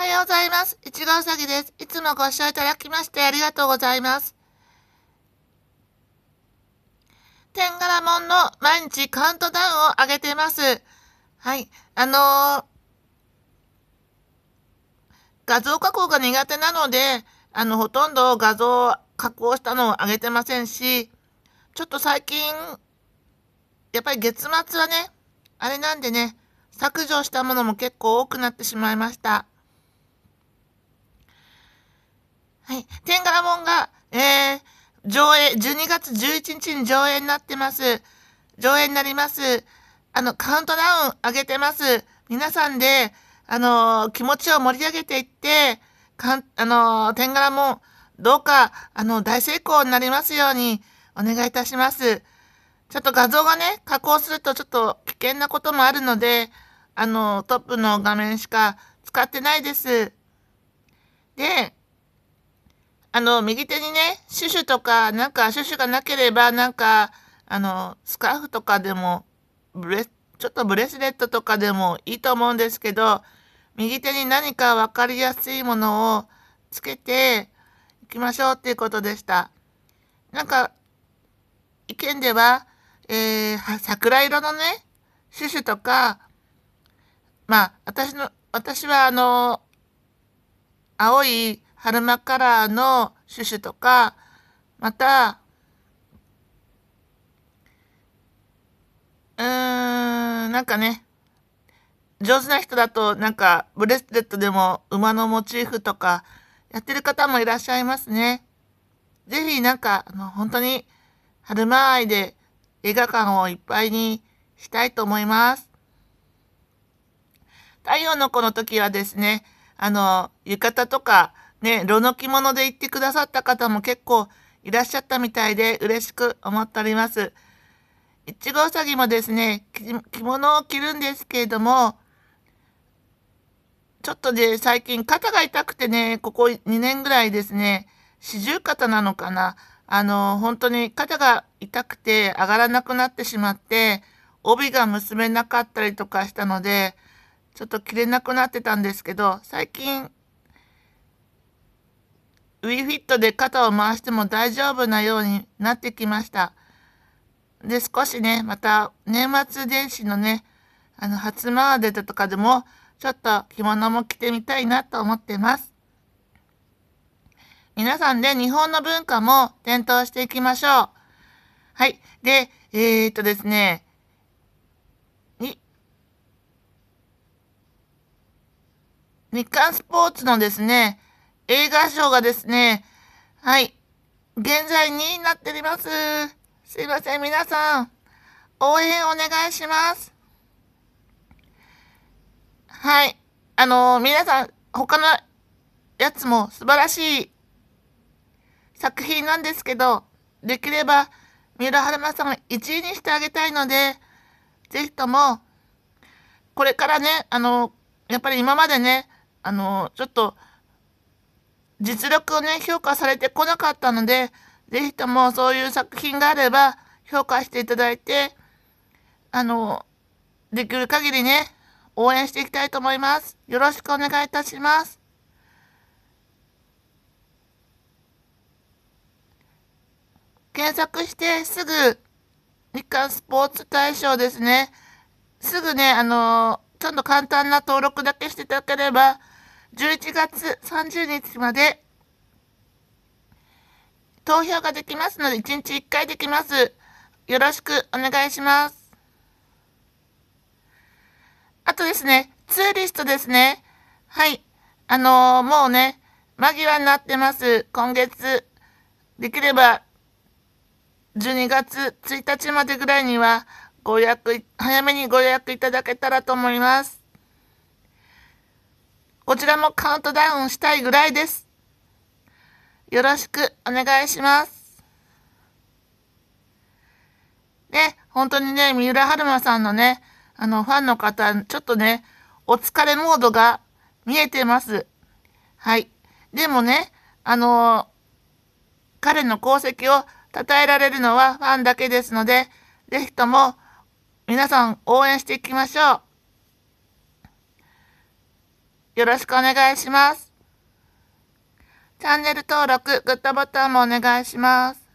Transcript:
おはようございます。いちごうさぎです。いつもご視聴いただきましてありがとうございます。天柄門の毎日カウントダウンを上げてます。はい。あのー、画像加工が苦手なので、あの、ほとんど画像加工したのを上げてませんし、ちょっと最近、やっぱり月末はね、あれなんでね、削除したものも結構多くなってしまいました。はい。天柄モンが、えー、上映、12月11日に上映になってます。上映になります。あの、カウントダウン上げてます。皆さんで、あのー、気持ちを盛り上げていって、かん、あのー、天柄も、どうか、あの、大成功になりますように、お願いいたします。ちょっと画像がね、加工するとちょっと危険なこともあるので、あの、トップの画面しか使ってないです。で、あの、右手にね、シュシュとか、なんか、シュシュがなければ、なんか、あの、スカーフとかでも、ブレ、ちょっとブレスレットとかでもいいと思うんですけど、右手に何か分かりやすいものをつけていきましょうっていうことでした。なんか、意見では、えー、桜色のね、シュシュとか、まあ、私の、私はあの、青い春間カラーのシュシュとか、また、うーん、なんかね、上手な人だとなんかブレスレットでも馬のモチーフとかやってる方もいらっしゃいますね。ぜひなんかあの本当に春間愛で映画館をいっぱいにしたいと思います。太陽の子の時はですね、あの浴衣とかね、炉の着物で行ってくださった方も結構いらっしゃったみたいで嬉しく思っております。いちごうさぎもですね、着物を着るんですけれども、ちょっとね、最近肩が痛くてね、ここ2年ぐらいですね、四十肩なのかな。あの、本当に肩が痛くて上がらなくなってしまって、帯が結べなかったりとかしたので、ちょっと着れなくなってたんですけど、最近ウィフィットで肩を回しても大丈夫なようになってきました。で、少しね、また年末年始のね、あの、初詣でとかでも、ちょっと着物も着てみたいなと思ってます。皆さんで日本の文化も伝統していきましょう。はい。で、えー、っとですね、日刊スポーツのですね、映画賞がですね、はい、現在2位になっております。すいません、皆さん、応援お願いします。はい、あのー、皆さん、他のやつも素晴らしい作品なんですけど、できれば、三浦春馬さん1位にしてあげたいので、ぜひとも、これからね、あの、やっぱり今までね、あの、ちょっと、実力をね、評価されてこなかったので、ぜひともそういう作品があれば評価していただいて、あの、できる限りね、応援していきたいと思います。よろしくお願いいたします。検索してすぐ、日刊スポーツ大賞ですね。すぐね、あの、ちゃんと簡単な登録だけしていただければ、11月30日まで投票ができますので、1日1回できます。よろしくお願いします。あとですね、ツーリストですね。はい。あのー、もうね、間際になってます。今月、できれば、12月1日までぐらいには、ご予約、早めにご予約いただけたらと思います。こちらもカウントダウンしたいぐらいです。よろしくお願いします。ね、本当にね、三浦春馬さんのね、あの、ファンの方、ちょっとね、お疲れモードが見えてます。はい。でもね、あのー、彼の功績を称えられるのはファンだけですので、ぜひとも皆さん応援していきましょう。よろしくお願いします。チャンネル登録、グッドボタンもお願いします。